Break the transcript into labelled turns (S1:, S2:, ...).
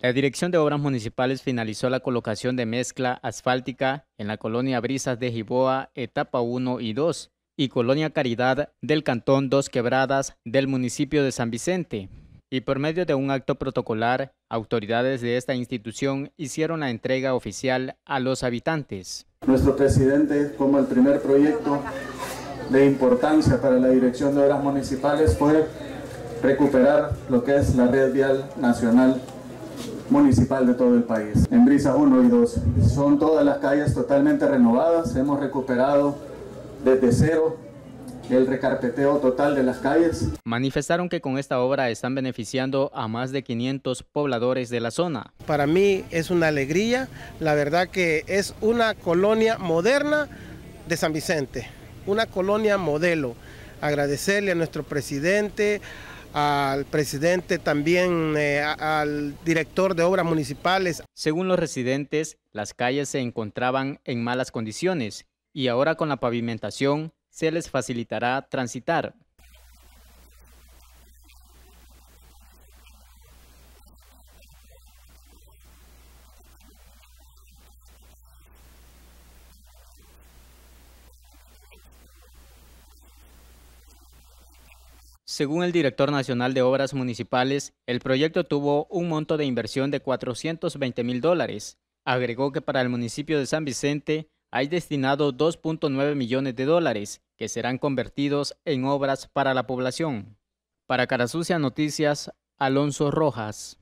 S1: La Dirección de Obras Municipales finalizó la colocación de mezcla asfáltica en la colonia Brisas de Giboa, etapa 1 y 2, y colonia Caridad del cantón Dos Quebradas del municipio de San Vicente. Y por medio de un acto protocolar, autoridades de esta institución hicieron la entrega oficial a los habitantes.
S2: Nuestro presidente, como el primer proyecto de importancia para la Dirección de Obras Municipales, fue recuperar lo que es la red vial nacional municipal de todo el país, en Brisa 1 y 2. Son todas las calles totalmente renovadas, hemos recuperado desde cero
S3: el recarpeteo total de las calles.
S1: Manifestaron que con esta obra están beneficiando a más de 500 pobladores de la zona.
S3: Para mí es una alegría, la verdad que es una colonia moderna de San Vicente, una colonia modelo. Agradecerle a nuestro presidente, al presidente, también
S1: eh, al director de obras municipales. Según los residentes, las calles se encontraban en malas condiciones y ahora con la pavimentación se les facilitará transitar. Según el director nacional de Obras Municipales, el proyecto tuvo un monto de inversión de 420 mil dólares. Agregó que para el municipio de San Vicente hay destinado 2.9 millones de dólares que serán convertidos en obras para la población. Para Carasucia Noticias, Alonso Rojas.